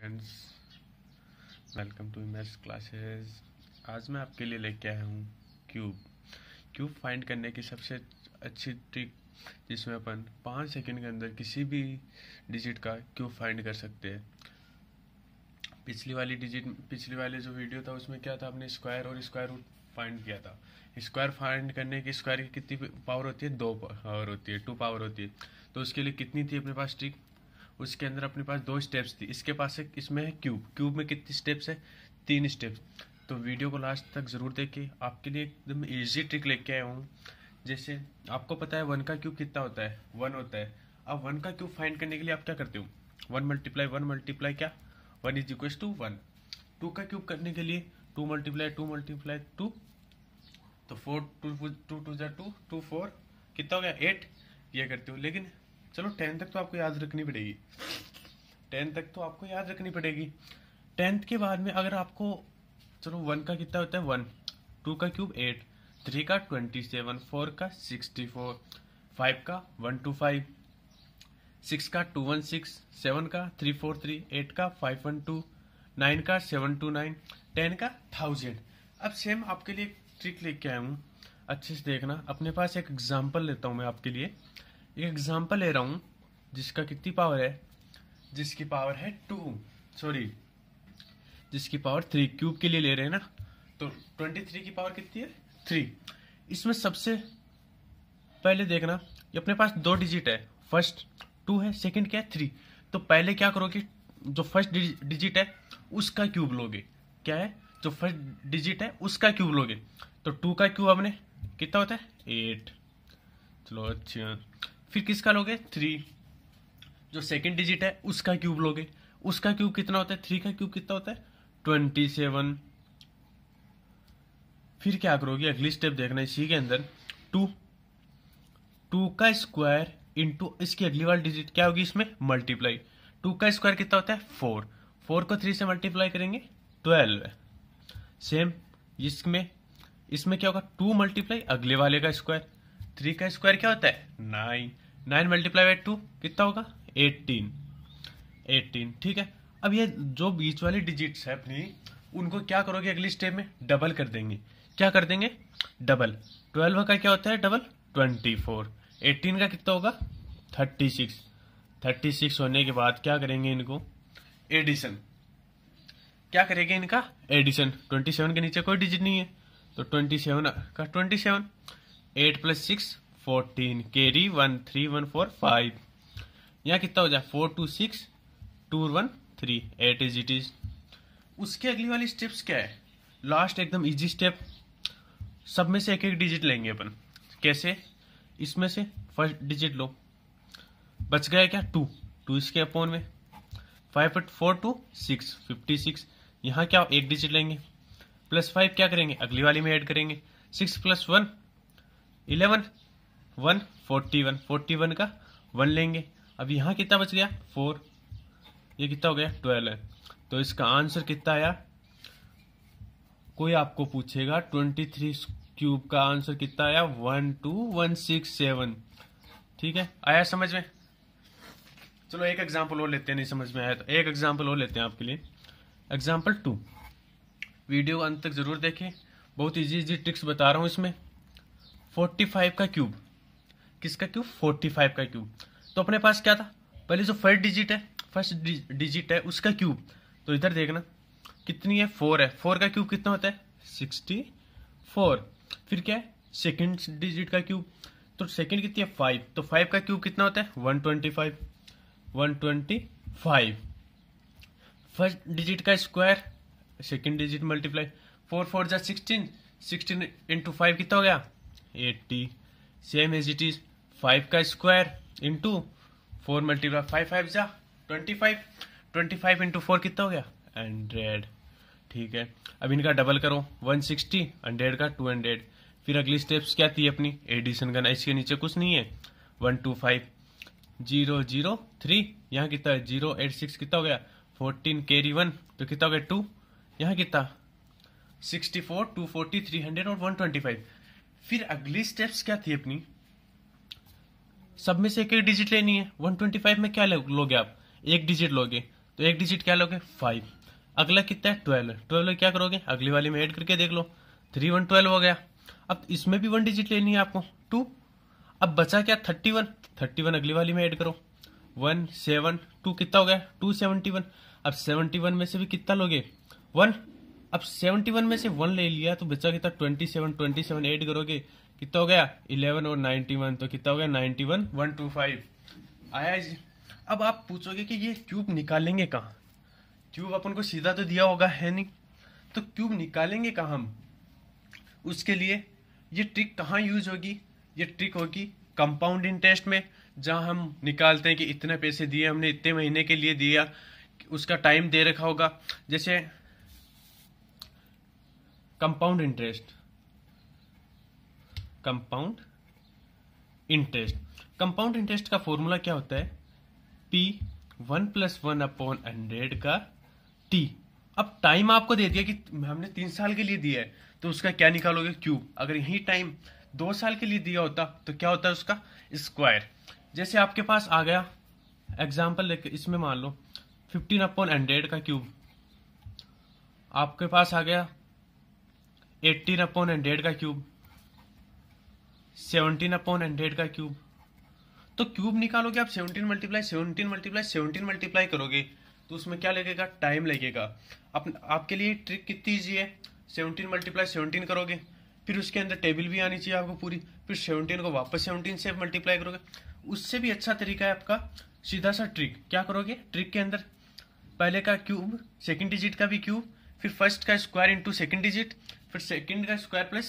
friends welcome to maths classes आज मैं आपके लिए लेके आया हूँ क्यूब क्यूब फाइंड करने की सबसे अच्छी ट्रिक जिसमें अपन पाँच सेकंड के अंदर किसी भी डिजिट का क्यूब फाइंड कर सकते हैं पिछली वाली डिजिट पिछली वाली जो वीडियो था उसमें क्या था आपने स्क्वायर और स्क्वायर रूट फाइंड किया था स्क्वायर फाइंड करने की स्क्वायर की कितनी पावर होती है दो पावर होती है टू पावर होती है तो उसके लिए कितनी थी अपने पास ट्रिक उसके अंदर अपने पास दो स्टेप्स थी इसके पास है इसमें है क्यूब क्यूब में कितनी स्टेप्स है तीन स्टेप्स तो वीडियो को लास्ट तक ज़रूर देखिए आपके लिए एकदम ईजी ट्रिक लेके आया हूँ जैसे आपको पता है वन का क्यूब कितना होता है वन होता है अब वन का क्यूब फाइंड करने के लिए आप क्या करते हो वन मल्टीप्लाई वन मल्टीप्लाई क्या one is equal to one two का क्यूब करने के लिए two multiply two multiply two तो फोर टू टू टू जै टू टू फोर कितना हो गया एट ये करते हो लेकिन चलो टेंथ तक तो आपको याद रखनी पड़ेगी टेंथ तक तो आपको याद रखनी पड़ेगी टेंथ के बाद में अगर आपको चलो वन का कितना होता है वन टू का क्यूब एट थ्री का ट्वेंटी सेवन फोर का सिक्सटी फोर फाइव का वन टू फाइव सिक्स का टू वन सिक्स सेवन का थ्री फोर थ्री एट का फाइव वन टू नाइन का सेवन टू नाइन टेन का thousand अब सेम आपके लिए ट्रिक लेके आया हूँ अच्छे से देखना अपने पास एक एग्जाम्पल लेता हूँ मैं आपके लिए एक एग्जाम्पल ले रहा हूं जिसका कितनी पावर है जिसकी पावर है टू सॉरी जिसकी पावर थ्री क्यूब के लिए ले रहे हैं ना तो ट्वेंटी थ्री की पावर कितनी है थ्री इसमें सबसे पहले देखना ये अपने पास दो डिजिट है फर्स्ट टू है सेकंड क्या है थ्री तो पहले क्या करोगे जो फर्स्ट डिजिट है उसका क्यूब लोगे क्या है जो फर्स्ट डिजिट है उसका क्यूब लोगे तो टू का क्यूब हमने कितना होता है एट चलो अच्छा फिर किसका लोगे थ्री जो सेकेंड डिजिट है उसका क्यूब लोगे उसका क्यूब कितना होता है थ्री का क्यूब कितना होता है ट्वेंटी सेवन फिर क्या करोगे अगली स्टेप देखना इसी के अंदर टू टू का स्क्वायर इंटू इसकी अगली वाली डिजिट क्या होगी इसमें मल्टीप्लाई टू का स्क्वायर कितना होता है फोर फोर को थ्री से मल्टीप्लाई करेंगे ट्वेल्व सेम इसमें इसमें क्या होगा टू मल्टीप्लाई अगले वाले का स्क्वायर थ्री का स्क्वायर क्या होता है nine nine multiply by two कितना होगा एट्टीन एट्टीन ठीक है अब ये जो बीच वाली डिजिट्स है अपनी उनको क्या करोगे अगली स्टेप में डबल कर देंगे क्या कर देंगे डबल ट्वेल्व का क्या होता है डबल ट्वेंटी फोर एट्टीन का कितना होगा थर्टी सिक्स थर्टी सिक्स होने के बाद क्या करेंगे इनको एडिशन क्या करेंगे इनका एडिशन ट्वेंटी सेवन के नीचे कोई डिजिट नहीं है तो ट्वेंटी सेवन का twenty seven eight plus six fourteen carry one three one four five यहाँ कितना हो जाए four two six two one three eight is it is उसके अगली वाली स्टेप्स क्या है लास्ट एकदम इजी स्टेप सब में से एक एक डिजिट लेंगे अपन कैसे इसमें से फर्स्ट डिजिट लो बच गया क्या टू टू इसके अपोन में five four two six fifty six यहाँ क्या एक डिजिट लेंगे प्लस फाइव क्या करेंगे अगली वाली में ऐड करेंगे six plus one eleven one forty one forty one का वन लेंगे अब यहाँ कितना बच गया फोर ये कितना हो गया ट्वेल्व है तो इसका आंसर कितना आया कोई आपको पूछेगा ट्वेंटी थ्री क्यूब का आंसर कितना आया one two one six seven ठीक है आया समझ में चलो एक एग्जाम्पल और लेते हैं नहीं समझ में आया तो एक एग्जाम्पल और लेते हैं आपके लिए एग्जाम्पल टू वीडियो अंत तक जरूर देखें बहुत इजी इजी ट्रिक्स बता रहा हूँ इसमें फोर्टी फाइव का क्यूब किसका क्यूब फोर्टी फाइव का क्यूब तो अपने पास क्या था पहले जो फर्स्ट डिजिट है फर्स्ट डिजिट है उसका क्यूब तो इधर देखना कितनी है फोर है फोर का क्यूब कितना होता है सिक्सटी फोर फिर क्या है सेकेंड डिजिट का क्यूब तो सेकेंड कितनी है फाइव तो फाइव का क्यूब कितना होता है one twenty five one twenty five first digit का square second digit multiply four four जा सिक्सटीन सिक्सटीन इंटू फाइव कितना हो गया eighty same as it is five का square into four multiply five five जा twenty five twenty five into four कितना हो गया हंड्रेड ठीक है अब इनका डबल करो वन सिक्सटी हंड्रेड का टू हंड्रेड फिर अगली स्टेप्स क्या थी अपनी एडिशन करना इसके नीचे कुछ नहीं है one two five zero zero three यहाँ कितना है जीरो एट सिक्स कितना हो गया फोर्टीन केरी वन तो कितना हो गया टू यहाँ कितना sixty four two forty three hundred और वन ट्वेंटी फाइव फिर अगली स्टेप्स क्या थी अपनी सब में से एक एक डिजिट लेनी है 125 में क्या लोगे आप एक डिजिट लोगे तो एक डिजिट क्या लोगे फाइव अगला कितना है ट्वेल्व ट्वेल्व क्या करोगे अगली वाली में ऐड करके देख लो थ्री वन ट्वेल्व हो गया अब इसमें भी वन डिजिट लेनी है आपको टू अब बचा क्या थर्टी वन थर्टी वन अगली वाली में ऐड करो वन सेवन टू कितना हो गया टू सेवनटी वन अब सेवनटी वन में से भी कितना लोगे वन अब 71 में से वन ले लिया तो बचा कितना 27 27 ऐड करोगे कितना हो गया 11 और 91 तो कितना हो गया 91 125 आया जी अब आप पूछोगे कि ये क्यूब निकालेंगे कहाँ क्यूब अपन को सीधा तो दिया होगा है नहीं तो क्यूब निकालेंगे कहाँ हम उसके लिए ये ट्रिक कहाँ यूज होगी ये ट्रिक होगी कंपाउंड इंटरेस्ट में जहाँ हम निकालते हैं कि इतने पैसे दिए हमने इतने महीने के लिए दिया उसका टाइम दे रखा होगा जैसे compound interest compound interest compound interest का फॉर्मूला क्या होता है P one plus one upon hundred का टी अब टाइम आपको दे दिया कि हमने तीन साल के लिए दिया है तो उसका क्या निकालोगे क्यूब अगर यही टाइम दो साल के लिए दिया होता तो क्या होता है उसका स्क्वायर जैसे आपके पास आ गया एग्जाम्पल लेके इसमें मान लो फिफ्टीन अपॉन हंड्रेड का क्यूब आपके पास आ गया एट्टीन अपॉन हंड्रेड का क्यूब सेवनटीन अपॉन हंड्रेड का क्यूब तो क्यूब निकालोगे आप seventeen multiply seventeen multiply seventeen multiply करोगे तो उसमें क्या लगेगा टाइम लगेगा आप, आपके लिए ट्रिक कितनी ईजी है सेवनटीन मल्टीप्लाई सेवनटीन करोगे फिर उसके अंदर टेबल भी आनी चाहिए आपको पूरी फिर सेवनटीन को वापस सेवनटीन से मल्टीप्लाई करोगे उससे भी अच्छा तरीका है आपका सीधा सा ट्रिक क्या करोगे ट्रिक के अंदर पहले का क्यूब सेकेंड डिजिट का भी क्यूब फिर फर्स्ट का स्क्वायर इंटू सेकेंड डिजिट फिर सेकंड का स्क्वायर प्लस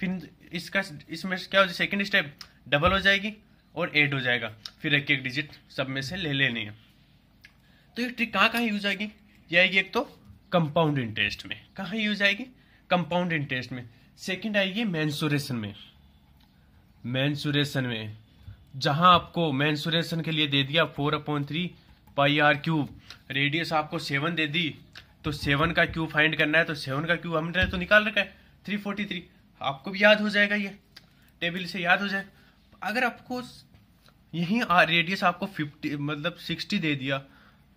फिर इसका इसमें क्या हो जाए सेकेंड स्टेप डबल हो जाएगी और एट हो जाएगा फिर एक एक डिजिट सब में से ले लेनी है तो ये ट्रिक कहाँ कहाँ यूज आएगी ये आएगी एक तो कंपाउंड इंटरेस्ट में कहाँ यूज आएगी कंपाउंड इंटरेस्ट में सेकेंड आएगी मैंसुरेशन में मैंसुरेशन में जहाँ आपको मैंसुरेशन के लिए दे दिया four upon three pi R cube radius आपको सेवन दे दी तो सेवन का क्यू फाइंड करना है तो सेवन का क्यू हमने तो निकाल रखा है थ्री फोर्टी थ्री आपको भी याद हो जाएगा ये टेबल से याद हो जाएगा अगर आपको यही रेडियस आपको फिफ्टी मतलब सिक्सटी दे दिया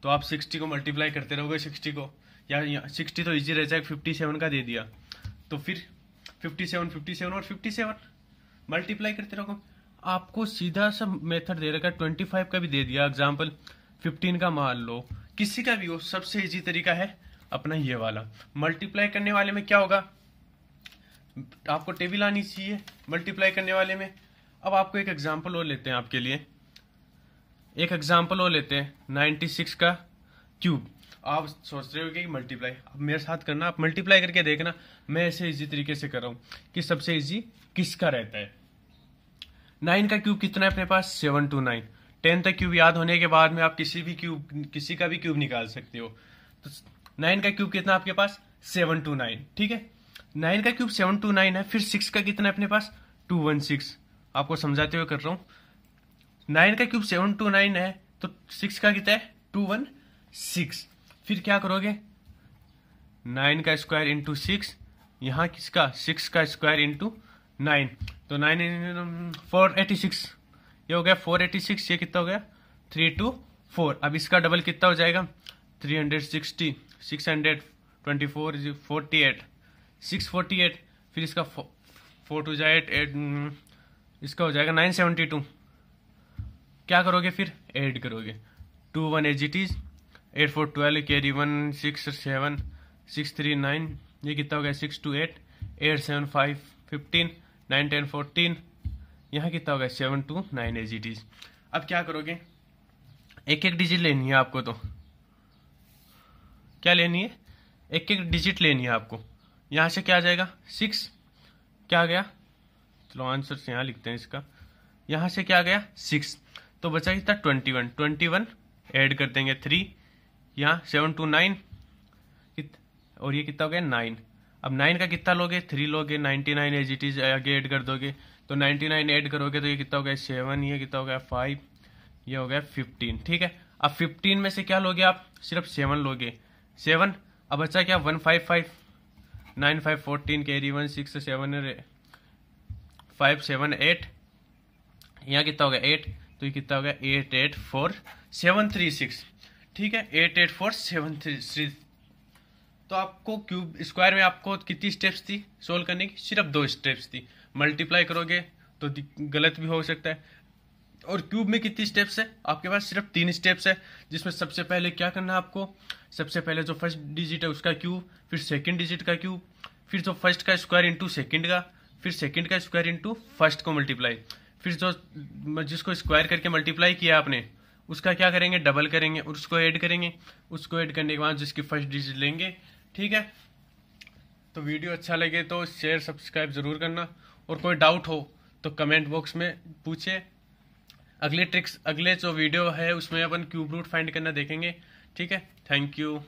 तो आप सिक्सटी को मल्टीप्लाई करते रहोगे सिक्सटी को या सिक्सटी तो ईजी रह जाएगा फिफ्टी सेवन का दे दिया तो फिर फिफ्टी सेवन फिफ्टी सेवन और फिफ्टी सेवन मल्टीप्लाई करते रहोगे आपको सीधा सा मेथड दे रखा है ट्वेंटी फाइव का भी दे दिया एग्जाम्पल फिफ्टीन का मान लो किसी का भी हो सबसे इजी तरीका है अपना ये वाला मल्टीप्लाई करने वाले में क्या होगा आपको टेबल आनी चाहिए मल्टीप्लाई करने वाले में अब आपको एक एग्जांपल और लेते हैं आपके लिए एक एग्जांपल और लेते हैं नाइन्टी सिक्स का क्यूब आप सोच रहे हो कि मल्टीप्लाई अब मेरे साथ करना आप मल्टीप्लाई करके देखना मैं ऐसे इजी तरीके से कर रहा हूँ कि सबसे इजी किसका रहता है नाइन का क्यूब कितना है अपने पास सेवन टू नाइन टेन का क्यूब याद होने के बाद में आप किसी भी क्यूब किसी का भी क्यूब निकाल सकते हो तो नाइन का क्यूब कितना आपके पास सेवन टू नाइन ठीक है नाइन का क्यूब सेवन टू नाइन है फिर सिक्स का कितना है अपने पास टू वन सिक्स आपको समझाते हुए कर रहा हूं नाइन का क्यूब सेवन टू नाइन है तो सिक्स का कितना है टू वन सिक्स फिर क्या करोगे नाइन का स्क्वायर इंटू सिक्स यहां किसका सिक्स का स्क्वायर इंटू नाइन तो नाइन फोर एटी सिक्स ये हो गया फोर एटी सिक्स ये कितना हो गया थ्री टू फोर अब इसका डबल कितना हो जाएगा three hundred sixty six hundred twenty four forty eight six forty eight फिर इसका फोर टू जाए एट हम्म, इसका हो जाएगा नाइन सेवेंटी टू क्या करोगे फिर एड करोगे टू वन एच जी टीज eight four twelve carry one six seven six three nine ये कितना हो गया six two eight eight seven five fifteen nine ten fourteen यहाँ कितना हो गया सेवन टू नाइन एच जी टीज अब क्या करोगे एक एक डिजिट लेनी है आपको तो क्या लेनी है एक एक डिजिट लेनी है आपको यहाँ से क्या आ जाएगा सिक्स क्या आ गया चलो आंसर से यहाँ लिखते हैं इसका यहाँ से क्या आ गया सिक्स तो बचा कितना twenty one twenty one add कर देंगे थ्री यहाँ सेवन टू नाइन और ये कितना हो गया नाइन अब नाइन का कितना लोगे थ्री लोगे ninety nine as it is आगे एड कर दोगे तो नाइन्टी नाइन ऐड करोगे तो ये कितना हो गया सेवन ये कितना हो गया फाइव ये हो गया फिफ्टीन ठीक है अब फिफ्टीन में से क्या लोगे आप सिर्फ सेवन लोगे सेवन अब बचा अच्छा क्या one five five nine five fourteen carry one six seven five seven eight यहाँ कितना हो गया एट तो ये कितना हो गया eight eight four seven three six ठीक है eight eight four seven three six तो आपको क्यूब स्क्वायर में आपको कितनी स्टेप्स थी सोल्व करने की सिर्फ दो स्टेप्स थी मल्टीप्लाई करोगे तो गलत भी हो सकता है और क्यूब में कितनी स्टेप्स है आपके पास सिर्फ तीन स्टेप्स है जिसमें सबसे पहले क्या करना है आपको सबसे पहले जो फर्स्ट डिजिट है उसका क्यूब फिर सेकंड डिजिट का क्यूब फिर जो फर्स्ट का स्क्वायर इंटू सेकेंड का फिर सेकंड का स्क्वायर इंटू फर्स्ट को मल्टीप्लाई फिर जो जिसको स्क्वायर करके मल्टीप्लाई किया आपने उसका क्या करेंगे डबल करेंगे और उसको ऐड करेंगे उसको ऐड करने के बाद जिसकी फर्स्ट डिजिट लेंगे ठीक है तो वीडियो अच्छा लगे तो शेयर सब्सक्राइब ज़रूर करना और कोई डाउट हो तो कमेंट बॉक्स में पूछे अगले ट्रिक्स अगले जो वीडियो है उसमें अपन क्यूब रूट फाइंड करना देखेंगे ठीक है थैंक यू